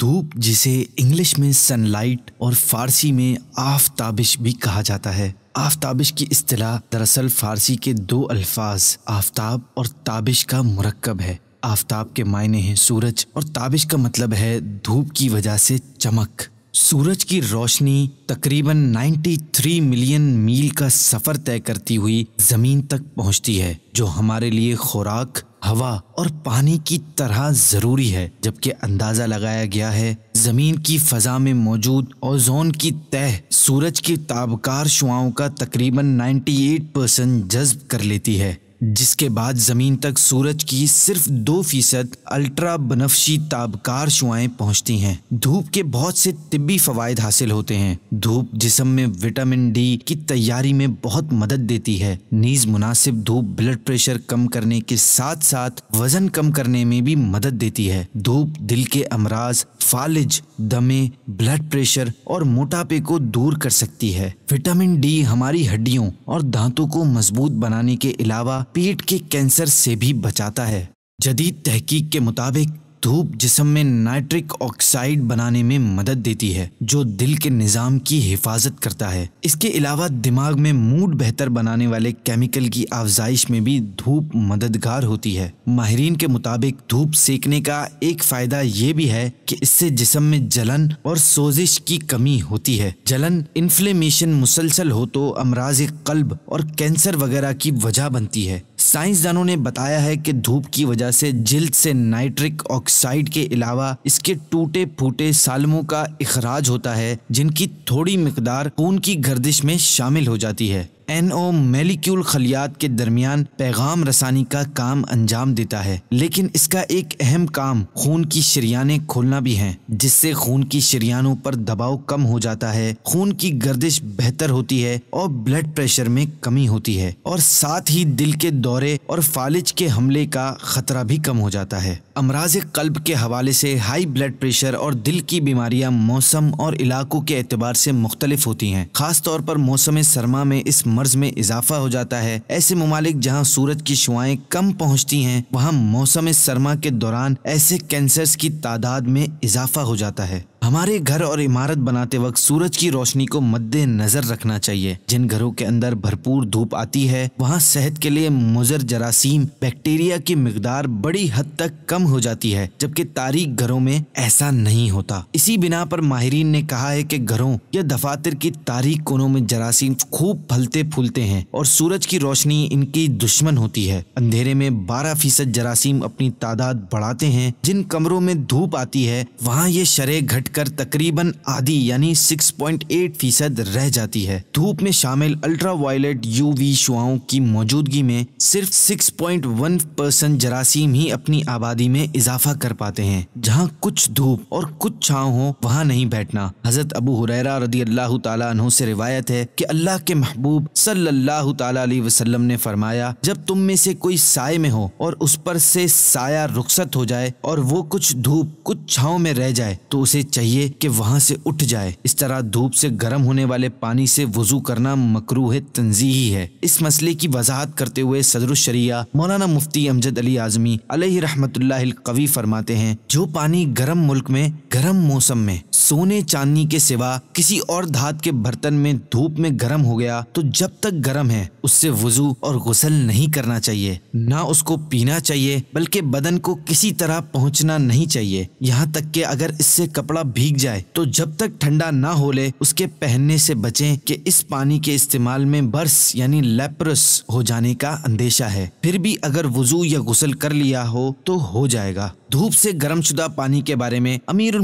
धूप जिसे इंग्लिश में सनलाइट और फारसी में आफताबिश भी कहा जाता है आफताबिश की अतलाह दरअसल फारसी के दो अल्फाज आफताब और ताबिश का मरकब है आफताब के मायने हैं सूरज और ताबिश का मतलब है धूप की वजह से चमक सूरज की रोशनी तकरीबन 93 मिलियन मील का सफ़र तय करती हुई ज़मीन तक पहुंचती है जो हमारे लिए खुराक हवा और पानी की तरह जरूरी है जबकि अंदाजा लगाया गया है जमीन की फजा में मौजूद ओजोन की तह सूरज की ताबकार शुआओं का तकरीबन 98 परसेंट जज्ब कर लेती है जिसके बाद ज़मीन तक सूरज की सिर्फ दो फीसद अल्ट्रा बनफशी ताबकार शुआएं पहुंचती हैं धूप के बहुत से तिब्बी फवायद हासिल होते हैं धूप जिसम में विटामिन डी की तैयारी में बहुत मदद देती है नीज मुनासिब धूप ब्लड प्रेशर कम करने के साथ साथ वजन कम करने में भी मदद देती है धूप दिल के अमराज फालिज दमे ब्लड प्रेशर और मोटापे को दूर कर सकती है विटामिन डी हमारी हड्डियों और दांतों को मजबूत बनाने के अलावा पेट के कैंसर से भी बचाता है जदीद तहकीक के मुताबिक धूप जिसम में नाइट्रिक ऑक्साइड बनाने में मदद देती है जो दिल के निज़ाम की हिफाजत करता है इसके अलावा दिमाग में मूड बेहतर बनाने वाले केमिकल की अफजाइश में भी धूप मददगार होती है माहरीन के मुताबिक धूप सेकने का एक फ़ायदा ये भी है कि इससे जिसम में जलन और सोजिश की कमी होती है जलन इन्फ्लेमेशन मुसलसल हो तो अमराज कल्ब और कैंसर वगैरह की वजह बनती है साइंसदानों ने बताया है कि धूप की वजह से जिल्द से नाइट्रिक ऑक्साइड के अलावा इसके टूटे फूटे सालमों का अखराज होता है जिनकी थोड़ी मकदार खून की गर्दिश में शामिल हो जाती है एन ओ मेलिक्यूल खलियात के दरमियान पैगाम रसानी का काम अंजाम देता है लेकिन इसका एक अहम काम खून की शरियाने खोलना भी है जिससे खून की शरियानों पर दबाव कम हो जाता है खून की गर्दिश बेहतर होती है और ब्लड प्रेशर में कमी होती है और साथ ही दिल के दौरे और फालिज के हमले का खतरा भी कम हो जाता है अमराज कल्ब के हवाले से हाई ब्लड प्रेशर और दिल की बीमारियां मौसम और इलाकों के एतबार से मुख्तलिफ होती हैं खासतौर पर मौसम सरमा में इस मर्ज में इजाफा हो जाता है ऐसे ममालिक जहाँ सूरज की शुआएं कम पहुँचती हैं वहाँ मौसम सरमा के दौरान ऐसे कैंसर की तादाद में इजाफा हो जाता है हमारे घर और इमारत बनाते वक्त सूरज की रोशनी को मद्देनजर रखना चाहिए जिन घरों के अंदर भरपूर धूप आती है वहाँ सेहत के लिए मुजर जरासीम बैक्टीरिया की मकदार बड़ी हद तक कम हो जाती है जबकि तारीख घरों में ऐसा नहीं होता इसी बिना पर माहरीन ने कहा है कि घरों या दफातर की तारीख कोनों में जरासीम खूब फलते फूलते हैं और सूरज की रोशनी इनकी दुश्मन होती है अंधेरे में बारह फीसद जरासीम अपनी तादाद बढ़ाते हैं जिन कमरों में धूप आती है वहाँ ये शरे घट घटकर तकरीबन आधी यानी 6.8 फीसद रह जाती है धूप में शामिल अल्ट्रा वायलेट यूवी शुआओं की मौजूदगी में सिर्फ 6.1 परसेंट जरासीम ही अपनी आबादी में इजाफा कर पाते हैं जहाँ कुछ धूप और कुछ छाव हो वहाँ नहीं बैठना हजरत अबू हुरैरा रदी अल्लाह तु से रिवायत है की अल्लाह के महबूब सल्लल्लाहु अलैहि वसल्लम ने फरमाया जब तुम में से कोई साय में हो और उस पर से साया रुखसत हो जाए और वो कुछ धूप कुछ छाव में रह जाए तो उसे चाहिए कि वहाँ से उठ जाए इस तरह धूप से गर्म होने वाले पानी से वजू करना मकरूह तंजी है इस मसले की वजाहत करते हुए सदर शरिया मौलाना मुफ्ती अमजद अली आजमी अलही कवी फरमाते हैं जो पानी गर्म मुल्क में गर्म मौसम में सोने चांदी के सिवा किसी और धात के बर्तन में धूप में गर्म हो गया तो जब तक गर्म है उससे वजू और गुसल नहीं करना चाहिए ना उसको पीना चाहिए बल्कि बदन को किसी तरह पहुंचना नहीं चाहिए यहाँ तक कि अगर इससे कपड़ा भीग जाए तो जब तक ठंडा ना हो ले उसके पहनने से बचें कि इस पानी के इस्तेमाल में बर्स यानी लेप्रस हो जाने का अंदेशा है फिर भी अगर वजू या गुसल कर लिया हो तो हो जाएगा धूप से गर्मशुदा पानी के बारे में अमीर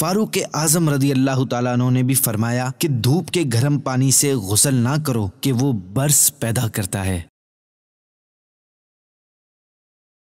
फारूक के आजम रदी अल्लाह तु ने भी फरमाया कि धूप के गर्म पानी से गुसल ना करो कि वो बर्स पैदा करता है